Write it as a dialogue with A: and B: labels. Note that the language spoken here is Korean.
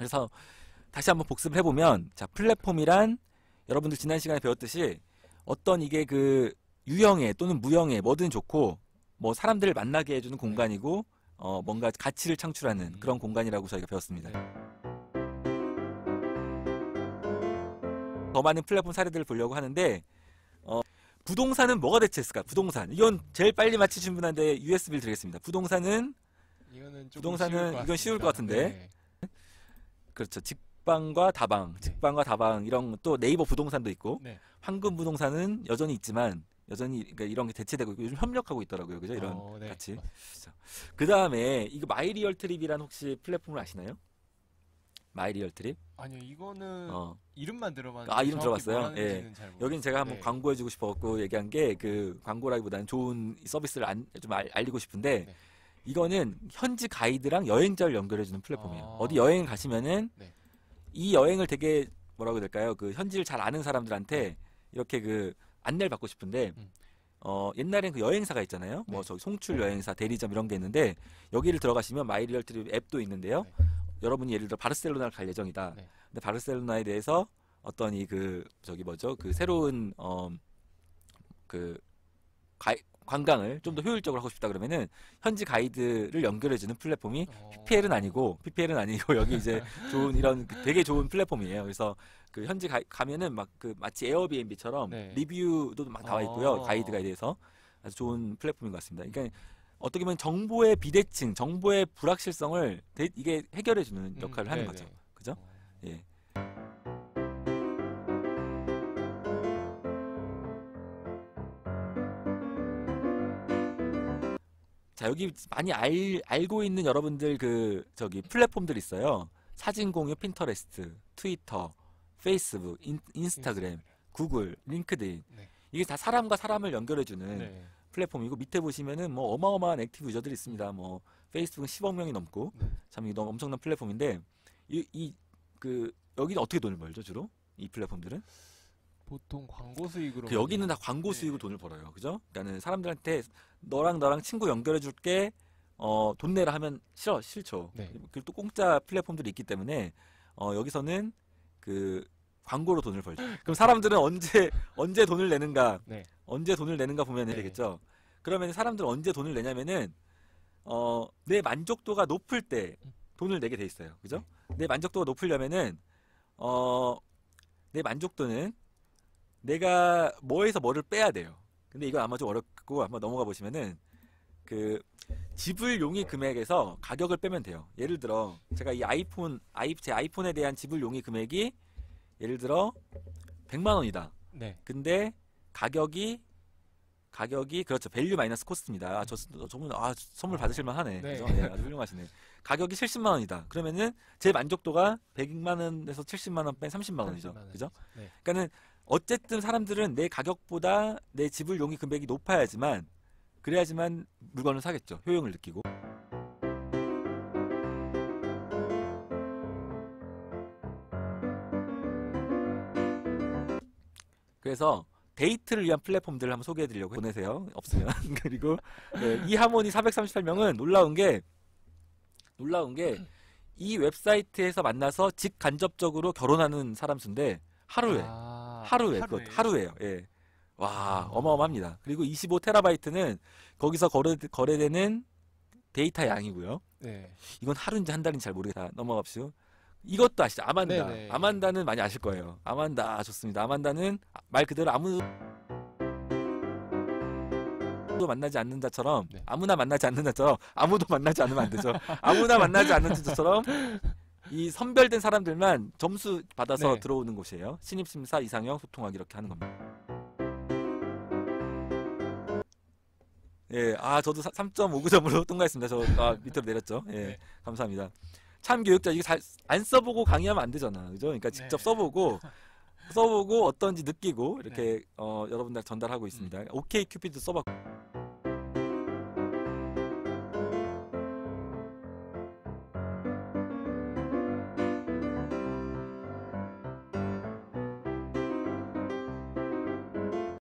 A: 그래서 다시 한번 복습을 해보면 자 플랫폼이란 여러분들 지난 시간에 배웠듯이 어떤 이게 그 유형의 또는 무형의 뭐든 좋고 뭐 사람들을 만나게 해주는 네. 공간이고 어 뭔가 가치를 창출하는 음. 그런 공간이라고 저희가 배웠습니다. 더 많은 플랫폼 사례들을 보려고 하는데 어 부동산은 뭐가 대체했을까? 부동산 이건 제일 빨리 맞히신 분한테 USB를 드리겠습니다. 부동산은 부동산은 이건 쉬울 것 같은데. 네. 그렇죠. 직방과 다방, 네. 직방과 다방 이런 또 네이버 부동산도 있고 네. 황금 부동산은 여전히 있지만 여전히 그러니까 이런 게 대체되고 있고 요즘 협력하고 있더라고요. 그죠? 이런 어, 네. 같이. 그 다음에 이거 마이리얼 트립이란 혹시 플랫폼을 아시나요? 마이리얼 트립? 아니요 이거는 어. 이름만 들어봤는데 아 이름 들어봤어요. 예. 여기는 제가 한번 네. 광고해주고 싶어갖고 얘기한 게 그 광고라기보다는 좋은 서비스를 안, 좀 알, 리고 싶은데 네. 이거는 현지 가이드랑 여행자를 연결해주는 플랫폼이에요. 아. 어디 여행 가시면은 네. 이 여행을 되게 뭐라고 해야 될까요? 그 현지를 잘 아는 사람들한테 네. 이렇게 그 안내를 받고 싶은데 음. 어 옛날엔 그 여행사가 있잖아요. 뭐 네. 뭐 저기 송출 여행사 대리점 이런 게 있는데 여기를 들어가시면 마이리얼 트립 앱도 있는데요. 네. 여러분이 예를 들어 바르셀로나를 갈 예정이다. 네. 근데 바르셀로나에 대해서 어떤 이 그 저기 뭐죠? 그 새로운 어그 관광을 좀 더 효율적으로 하고 싶다 그러면은 현지 가이드를 연결해주는 플랫폼이 어. PPL은 아니고 PPL은 아니고 여기 이제 좋은 이런 그 되게 좋은 플랫폼이에요. 그래서 그 현지 가, 가면은 막 그 마치 에어비앤비처럼 네. 리뷰도 막 나와 있고요. 아. 가이드가에 대해서 아주 좋은 플랫폼인 것 같습니다. 그러니까 어떻게 보면 정보의 비대칭, 정보의 불확실성을 대, 이게 해결해주는 음, 역할을 음, 하는 네, 거죠. 네. 그죠? 어. 예. 자 여기 많이 알, 알고 있는 여러분들 그 저기 플랫폼들 있어요. 사진 공유, 핀터레스트, 트위터, 페이스북, 인, 스타그램 구글, 링크드인 네. 이게 다 사람과 사람을 연결해주는 네. 플랫폼이고 밑에 보시면은 뭐 어마어마한 액티브 유저들이 있습니다. 뭐 페이스북은 10억 명이 넘고 네. 참 이거 너무 엄청난 플랫폼인데 이그 여기는 어떻게 돈을 벌죠 주로 이 플랫폼들은? 보통 광고 수익으로 그 여기는 다 광고 수익으로 네. 돈을 벌어요. 그죠? 그러니까는 사람들한테 너랑 너랑 친구 연결해 줄게. 어, 돈 내라 하면 싫어. 싫죠. 네. 그리고 또 공짜 플랫폼들이 있기 때문에 어, 여기서는 그 광고로 돈을 벌죠. 그럼 사람들은 언제 언제 돈을 내는가? 네. 언제 돈을 내는가 보면 네. 되겠죠. 그러면 사람들은 언제 돈을 내냐면은 어, 내 만족도가 높을 때 돈을 내게 돼 있어요. 그죠? 네. 내 만족도가 높으려면은 어, 내 만족도는 내가 뭐에서 뭐를 빼야 돼요. 근데 이건 아마 좀 어렵고 한번 넘어가 보시면은 그 지불 용의 금액에서 가격을 빼면 돼요. 예를 들어 제가 이 아이폰 아이 제 아이폰에 대한 지불 용의 금액이 예를 들어 100만 원이다. 네. 근데 가격이 가격이 그렇죠. 밸류 마이너스 코스트입니다. 아, 저 저분 아 선물 아, 받으실 만 하네. 네. 그죠? 네, 아주 훌륭하시네. 가격이 70만 원이다. 그러면은 제 만족도가 100만 원에서 70만 원뺀 30만 원이죠. 30만 원. 그죠? 네. 그러니까는 어쨌든 사람들은 내 가격보다 내 지불 용이 금액이 높아야지만 그래야지만 물건을 사겠죠. 효용을 느끼고. 그래서 데이트를 위한 플랫폼들을 한번 소개해 드리려고 보내세요. 없으면. 그리고 네, 이 하모니 438명은 놀라운 게 놀라운 게 이 웹사이트에서 만나서 직간접적으로 결혼하는 사람 수인데 하루에 아... 하루에 하루에. 그 하루에요. 예. 와, 아. 어마어마합니다. 그리고 25테라바이트는 거기서 거래, 거래되는 데이터 양이고요. 네. 이건 하루인지 한 달인지 잘 모르겠다. 넘어갑시오. 이것도 아시죠? 아만다. 네네. 네. 아만다는 많이 아실 거예요. 아만다 좋습니다. 아만다는 말 그대로 아무 도 만나지 않는 자처럼 네. 아무나 만나지 않는 자처럼 아무도 만나지 않으면 안 되죠. 아무나 만나지 않는 자처럼 이 선별된 사람들만 점수 받아서 네. 들어오는 곳이에요. 신입 심사, 이상형, 소통하기 이렇게 하는 겁니다. 예, 아 저도 3 5점으로 통과했습니다. 저 아, 밑으로 내렸죠. 예, 네. 감사합니다. 참 교육자 이거 잘 안 써보고 강의하면 안 되잖아, 그죠? 그러니까 직접 네. 써보고 써보고 어떤지 느끼고 이렇게 네. 어, 여러분들 전달하고 있습니다. 음. 오케이 큐피드 써봤고.